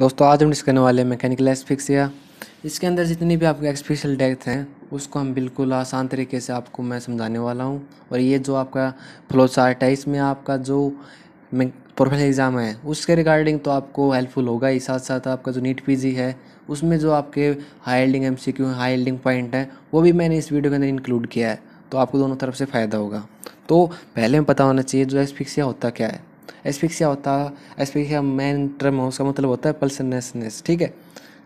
दोस्तों आज हम डिस्क करने वाले हैं मैकेनिकल एस्फिक्सिया इसके अंदर जितनी भी आपके एक्सफिशियल डेथ हैं उसको हम बिल्कुल आसान तरीके से आपको मैं समझाने वाला हूँ और ये जो आपका फ्लो है इसमें आपका जो प्रोफेशनल एग्ज़ाम है उसके रिगार्डिंग तो आपको हेल्पफुल होगा ही साथ साथ आपका जो नीट पी है उसमें जो आपके हाई एल्डिंग एम सी क्यू हाई एल्डिंग पॉइंट है वो भी मैंने इस वीडियो के अंदर इंक्लूड किया है तो आपको दोनों तरफ से फ़ायदा होगा तो पहले में पता होना चाहिए जो एस्फिक्सिया होता क्या है एस्पिक्सिया होता है एस्पिक्सिया मैन ट्रम है उसका मतलब होता है पल्सनेसनेस ठीक है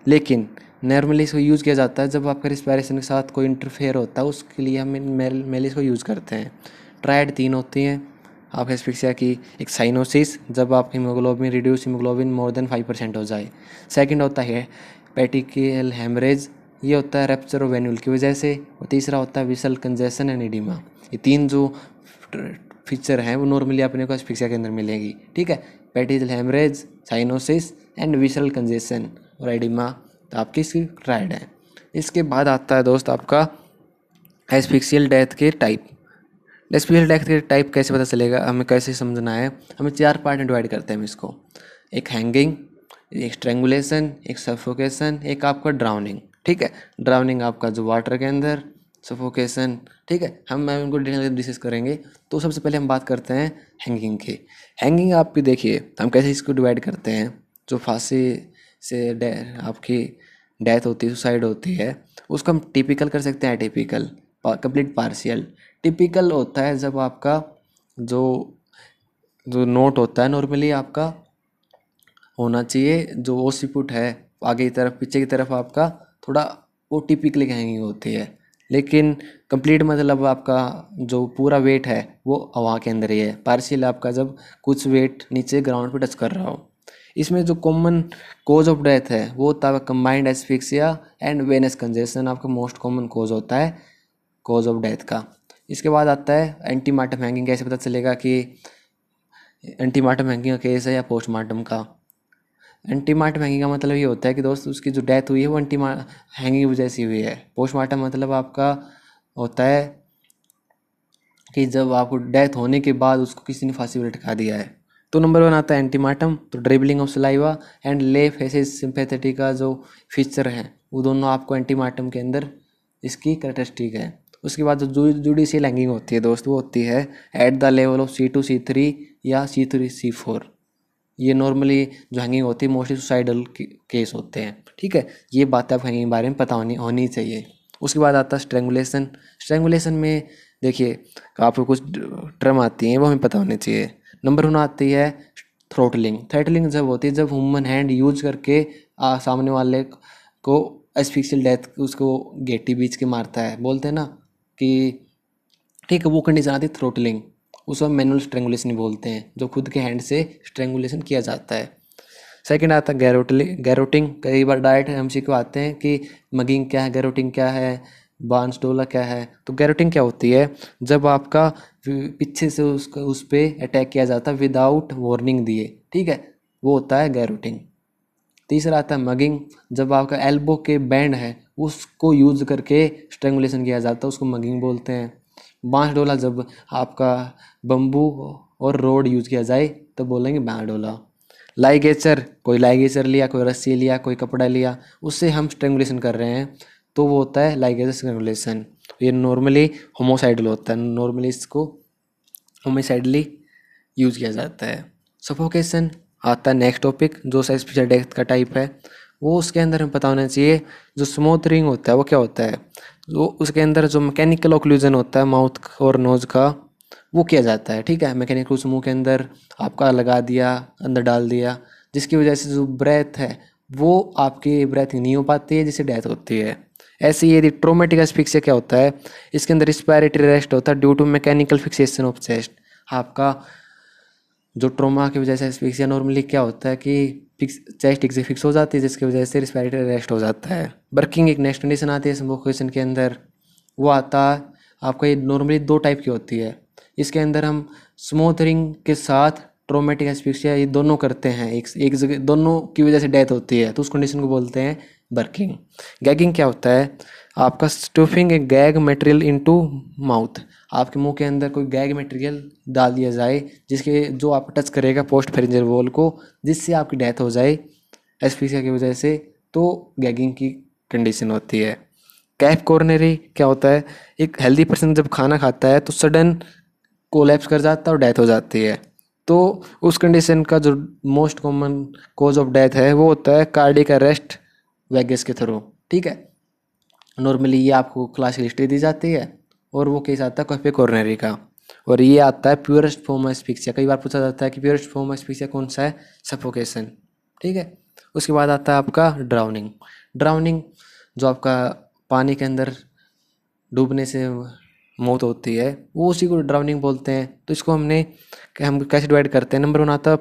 लेकिन नॉर्मली इसको यूज़ किया जाता है जब आपका रिस्पायरेशन के साथ कोई इंटरफेयर होता है उसके लिए हम मेल इसको यूज़ करते हैं ट्राइड तीन होती हैं आप एस्पिक्सिया की एक साइनोसिस जब आप haemoglobin reduce haemoglobin more than five percent हो जाए सेकेंड होता है पेटिकल हेमरेज ये होता है रेप्चर और वेन्यूल की वजह से और तीसरा होता है विसल कंजेशन एंड एडिमा ये तीन जो फीचर हैं वो नॉर्मली अपने को एस्फिक्सिया के अंदर मिलेगी ठीक है petechial haemorrhage cyanosis and visceral congestion और एडिमा तो आपकी इसकी ट्राइड है इसके बाद आता है दोस्त आपका एस्फिक्सियल डेथ के टाइप एस्फिक्सियल डेथ के टाइप कैसे पता चलेगा हमें कैसे समझना है हमें चार पार्ट में डिवाइड करते हैं हम इसको एक हैंगिंग एक स्ट्रेंगुलेशन एक सफोकेशन एक आपका ड्राउनिंग ठीक है ड्राउनिंग आपका जो वाटर के अंदर सफोकेसन ठीक है हम मैं उनको डिटेल डिस्कस करेंगे तो सबसे पहले हम बात करते हैं हैंगिंग की हैंगिंग आप भी देखिए हम कैसे इसको डिवाइड करते हैं जो फांसी से डे आपकी डेथ होती है सुसाइड होती है उसको हम टिपिकल कर सकते हैं टिपिकल कंप्लीट पार्शियल टिपिकल होता है जब आपका जो जो नोट होता है नॉर्मली आपका होना चाहिए जो ओसीपुट है आगे की तरफ पीछे की तरफ आपका थोड़ा वो टिपिकली हैंगिंग होती है लेकिन कंप्लीट मतलब आपका जो पूरा वेट है वो हवा के अंदर ही है पार्शियल आपका जब कुछ वेट नीचे ग्राउंड पे टच कर रहा हो इसमें जो कॉमन कॉज ऑफ डेथ है वो होता है combined asphyxia and venous congestion आपका मोस्ट कॉमन कॉज होता है कॉज ऑफ डेथ का इसके बाद आता है एंटीमार्टम हैंगिंग कैसे पता चलेगा कि एंटीमार्टम हैंगिंग का केस है या पोस्टमार्टम का एंटी मार्ट हैंगिंग का मतलब ये होता है कि दोस्त उसकी जो डेथ हुई है वो एंटी हैंगिंग की वजह से हुई है पोस्टमार्टम मतलब आपका होता है कि जब आपको डेथ होने के बाद उसको किसी ने फांसी पर लटका दिया है तो नंबर वन आता है एंटीमार्टम तो ड्रिबलिंग ऑफ सलाइवा एंड ले सिंपेथेटिक का जो फीचर हैं वो दोनों आपको एंटीमार्टम के अंदर इसकी करेक्टरिस्टिक है उसके बाद जो जुडिशियल हैंगिंग होती है दोस्त वो होती है at the level of C two C three या सी थ्री सी फोर ये नॉर्मली जो हैंगिंग होती है मोस्टली सुसाइडल केस होते हैं ठीक है ये बातें आपको हैंगिंग के बारे में पता होनी होनी चाहिए उसके बाद आता है स्ट्रेंगुलेशन स्ट्रेंगुलेशन में देखिए आपको कुछ ट्रम आती हैं वो हमें पता होनी चाहिए नंबर वन आती है थ्रोटलिंग थ्रेटलिंग जब होती है जब ह्यूमन हैंड यूज करके आ, सामने वाले को एस्फिक्सियल डेथ उसको गेटी बीच के मारता है बोलते हैं ना कि ठीक है वो कंडीशन आती है थ्रोटलिंग हम मैनुअल स्ट्रेंगुलेशन बोलते हैं जो खुद के हैंड से स्ट्रेंगुलेशन किया जाता है सेकेंड आता है गैरोटली गैरोटिंग कई बार डाइट हम सीखो आते हैं कि मगिंग क्या है गैरोटिंग क्या है बांस डोला क्या है तो गैरोटिंग क्या होती है जब आपका पीछे से उसका उस पर अटैक किया जाता है विदाउट वार्निंग दिए ठीक है वो होता है गैरोटिंग तीसरा आता है मगिंग जब आपका एल्बो के बैंड है उसको यूज करके स्ट्रेंगुलेशन किया जाता है उसको मगिंग बोलते हैं बाँस डोला जब आपका बम्बू और रोड यूज किया जाए तो बोलेंगे बाँस डोला लाइगेचर कोई लाइगेचर लिया कोई रस्सी लिया कोई कपड़ा लिया उससे हम स्ट्रेंगुलेशन कर रहे हैं तो वो होता है लाइगेचर स्ट्रेंगुलेशन तो ये नॉर्मली होमोसाइडल होता है नॉर्मली इसको होमोसाइडली यूज किया जाता है सफोकेशन आता है नेक्स्ट टॉपिक जो साइज डेथ का टाइप है वो उसके अंदर हमें पता होना चाहिए जो स्मूथ रिंग होता है वो क्या होता है वो उसके अंदर जो मैकेनिकल ओक्लूजन होता है माउथ और नोज का वो किया जाता है ठीक है मैकेनिकल मुंह के अंदर आपका लगा दिया अंदर डाल दिया जिसकी वजह से जो ब्रेथ है वो आपकी ब्रेथिंग नहीं हो पाती है जिससे डेथ होती है ऐसे ही यदि ट्रोमेटिक एसफिक्सिया क्या होता है इसके अंदर रिस्पायरेटरी रेस्ट होता है due to mechanical fixation of chest आपका जो ट्रोमा की वजह से एसफिक्सिया नॉर्मली क्या होता है कि फिक्स चेस्ट एक से फिक्स हो जाती है जिसकी वजह से रिस्पायरेटरी अरेस्ट हो जाता है बर्किंग एक नेक्स्ट कंडीशन आती है क्वेश्चन के अंदर वो आता है आपका ये नॉर्मली दो टाइप की होती है इसके अंदर हम स्मोथरिंग के साथ ट्रोमेटिक एस्पिक्सिया ये दोनों करते हैं एक एक जगह दोनों की वजह से डेथ होती है तो उस कंडीशन को बोलते हैं बर्किंग गैगिंग क्या होता है आपका stuffing gag material into mouth आपके मुंह के अंदर कोई गैग मटेरियल डाल दिया जाए जिसके जो आप टच करेगा पोस्ट फेरेंजर वॉल को जिससे आपकी डेथ हो जाए एस्फीसिया की वजह से तो गैगिंग की कंडीशन होती है कैफ कॉर्नरी क्या होता है एक हेल्दी पर्सन जब खाना खाता है तो सडन कोलेप्स कर जाता है और डेथ हो जाती है तो उस कंडीशन का जो most common cause of death है वो होता है कार्डिक अरेस्ट वैगस के थ्रू ठीक है नॉर्मली ये आपको क्लासिक हिस्ट्री दी जाती है और वो केस आता है कॉफे कॉर्नरी का और ये आता है प्योरेस्ट फॉर्म ऑफ स्पिक्सिया कई बार पूछा जाता है कि प्योरेस्ट फॉर्म ऑफ स्पिक्सिया कौन सा है सफोकेशन ठीक है उसके बाद आता है आपका ड्राउनिंग ड्राउनिंग जो आपका पानी के अंदर डूबने से मौत होती है वो उसी को ड्राउनिंग बोलते हैं तो इसको हमने हम कैसे डिवाइड करते हैं नंबर वन आता है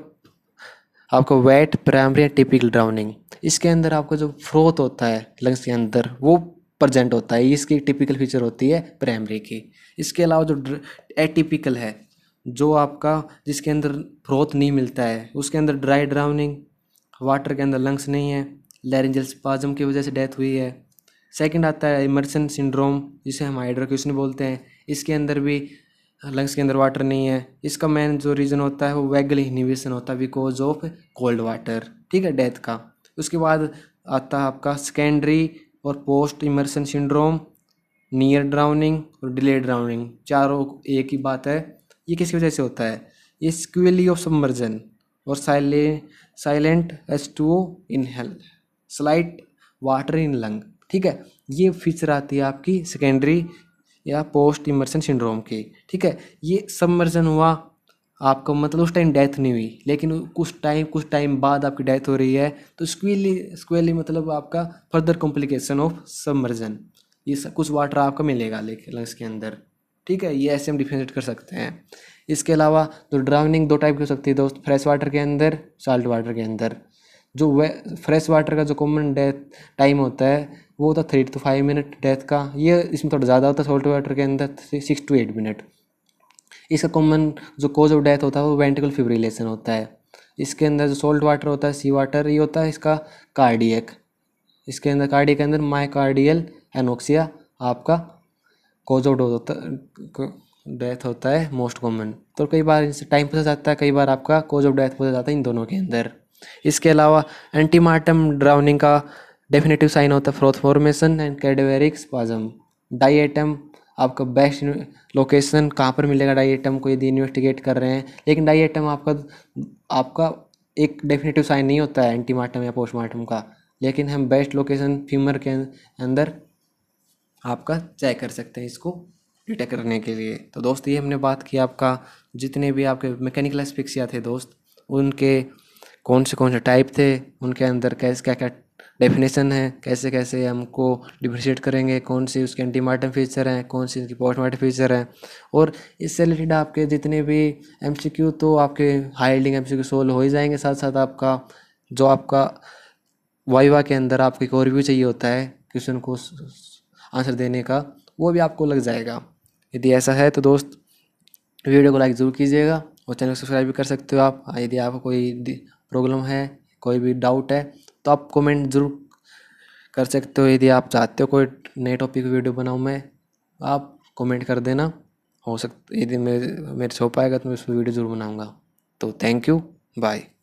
आपका वेट प्राइमरी या टिपिकल ड्राउनिंग इसके अंदर आपका जो फ्रोथ होता है लंग्स के अंदर वो प्रजेंट होता है इसकी टिपिकल फीचर होती है प्राइमरी की इसके अलावा जो एटिपिकल है जो आपका जिसके अंदर फ्रोथ नहीं मिलता है उसके अंदर ड्राई ड्राउनिंग वाटर के अंदर लंग्स नहीं है लैरेंजल स्पाजम की वजह से डेथ हुई है सेकंड आता है इमरसन सिंड्रोम जिसे हम हाइड्रोक्यूशन बोलते हैं इसके अंदर भी लंग्स के अंदर वाटर नहीं है इसका मेन जो रीज़न होता है वो वेगल इनिबिशन होता है बिकॉज ऑफ कोल्ड वाटर ठीक है डेथ का उसके बाद आता है आपका सेकेंडरी और post immersion syndrome near drowning और डिले ड्राउनिंग चारों एक ही बात है ये किसकी वजह से होता है ये स्क्वेली ऑफ सबमर्जन और साइले साइलेंट एस टू हेल्थ स्लाइट वाटर इन लंग ठीक है ये फीचर आती है आपकी सेकेंडरी या पोस्ट इमर्सन सिंड्रोम की ठीक है ये सबमर्जन हुआ आपको मतलब उस टाइम डेथ नहीं हुई लेकिन कुछ टाइम कुछ टाइम बाद आपकी डेथ हो रही है तो स्क्वेली स्क्वेली मतलब आपका फर्दर कॉम्प्लिकेशन ऑफ सबमर्जन ये सब कुछ वाटर आपका मिलेगा लंग्स के अंदर ठीक है ये ऐसे हम डिफ्रेंशिएट कर सकते हैं इसके अलावा तो ड्राउनिंग दो टाइप की हो सकती है दोस्त फ्रेश वाटर के अंदर साल्ट वाटर के अंदर जो वे फ्रेश वाटर का जो कॉमन डेथ टाइम होता है वो होता है three to five minute death का ये इसमें थोड़ा ज़्यादा होता है सॉल्ट वाटर के अंदर सिक्स टू एट मिनट इसका कॉमन जो कॉज ऑफ डेथ होता है वो वेंटिकल फिब्रिलेशन होता है इसके अंदर जो सॉल्ट वाटर होता है सी वाटर ये होता है इसका कार्डियक इसके अंदर कार्डियक के अंदर माइकार्डियल एनोक्सिया आपका कॉज ऑफ डेथ होता डेथ होता है मोस्ट कॉमन तो कई बार इनसे टाइम पूछा जाता है कई बार आपका कॉज ऑफ डेथ पूछा जाता है इन दोनों के अंदर इसके अलावा एंटीमार्टम ड्राउनिंग का डेफिनेटिव साइन होता है froth formation and cadaveric spasm diatom आपका बेस्ट लोकेशन कहाँ पर मिलेगा डाई आइटम को यदि इन्वेस्टिगेट कर रहे हैं लेकिन डाई आइटम आपका आपका एक डेफिनेटिव साइन नहीं होता है एंटीमार्टम या पोस्टमार्टम का लेकिन हम बेस्ट लोकेशन फीमर के अंदर आपका चेक कर सकते हैं इसको डिटेक्ट करने के लिए तो दोस्त ये हमने बात की आपका जितने भी आपके मैकेनिकल एस्पिक्सिया थे दोस्त उनके कौन से कौन से टाइप थे उनके अंदर कैसे क्या क्या डेफिनेशन है कैसे कैसे हमको डिफ्रेंशिएट करेंगे कौन सी उसके एंटीमार्टम फीचर हैं कौन सी उसकी पोस्टमार्टम फीचर हैं और इससे रिलेटेड आपके जितने भी एम तो आपके हाई एल्डिंग एम सोल्व हो ही जाएंगे साथ साथ आपका जो आपका वाइवा के अंदर आपको एक व्यू चाहिए होता है क्वेश्चन को आंसर देने का वो भी आपको लग जाएगा यदि ऐसा है तो दोस्त वीडियो को लाइक ज़रूर कीजिएगा और चैनल को सब्सक्राइब भी कर सकते हो आप यदि आपको कोई प्रॉब्लम है कोई भी डाउट है तो आप कमेंट ज़रूर कर सकते हो यदि आप चाहते हो कोई नए टॉपिक की वीडियो बनाऊँ मैं आप कमेंट कर देना हो सकता यदि मेरे मेरे से हो पाएगा तो मैं उसमें वीडियो ज़रूर बनाऊँगा तो थैंक यू बाय